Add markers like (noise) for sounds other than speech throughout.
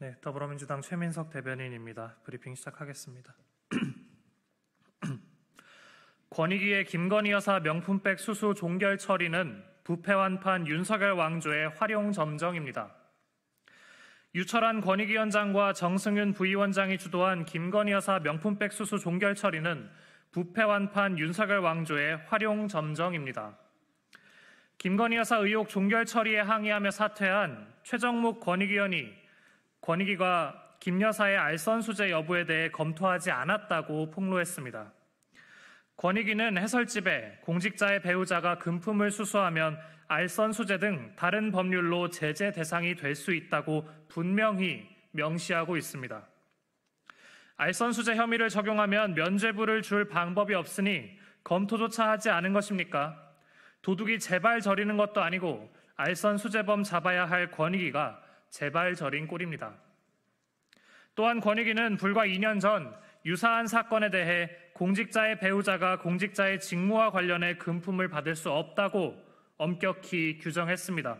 네, 더불어민주당 최민석 대변인입니다. 브리핑 시작하겠습니다. (clears throat) 권익위의 김건희 여사 명품백 수수 종결 처리는 부패완판 윤석열 왕조의 활용 점정입니다. 유철한 권익위원장과 정승윤 부위원장이 주도한 김건희 여사 명품백 수수 종결 처리는 부패완판 윤석열 왕조의 활용 점정입니다. 김건희 여사 의혹 종결 처리에 항의하며 사퇴한 최정목 권익위원이 권익위가 김 여사의 알선 수재 여부에 대해 검토하지 않았다고 폭로했습니다. 권익위는 해설집에 공직자의 배우자가 금품을 수수하면 알선 수재 등 다른 법률로 제재 대상이 될 수 있다고 분명히 명시하고 있습니다. 알선 수재 혐의를 적용하면 면죄부를 줄 방법이 없으니 검토조차 하지 않은 것입니까? 도둑이 제발 저리는 것도 아니고 알선 수재범 잡아야 할 권익위가 제발 저린 꼴입니다. 또한 권익위는 불과 2년 전 유사한 사건에 대해 공직자의 배우자가 공직자의 직무와 관련해 금품을 받을 수 없다고 엄격히 규정했습니다.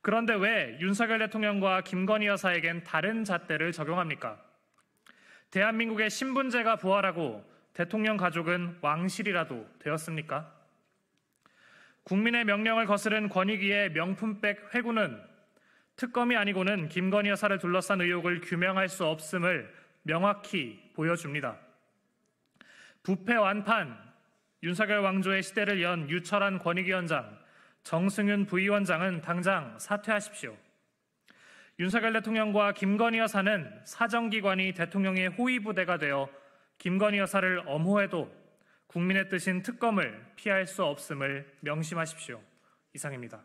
그런데 왜 윤석열 대통령과 김건희 여사에겐 다른 잣대를 적용합니까? 대한민국의 신분제가 부활하고 대통령 가족은 왕실이라도 되었습니까? 국민의 명령을 거스른 권익위의 명품백 회군은 특검이 아니고는 김건희 여사를 둘러싼 의혹을 규명할 수 없음을 명확히 보여줍니다. 부패 완판, 윤석열 왕조의 시대를 연 유철한 권익위원장, 정승윤 부위원장은 당장 사퇴하십시오. 윤석열 대통령과 김건희 여사는 사정기관이 대통령의 호위부대가 되어 김건희 여사를 엄호해도 국민의 뜻인 특검을 피할 수 없음을 명심하십시오. 이상입니다.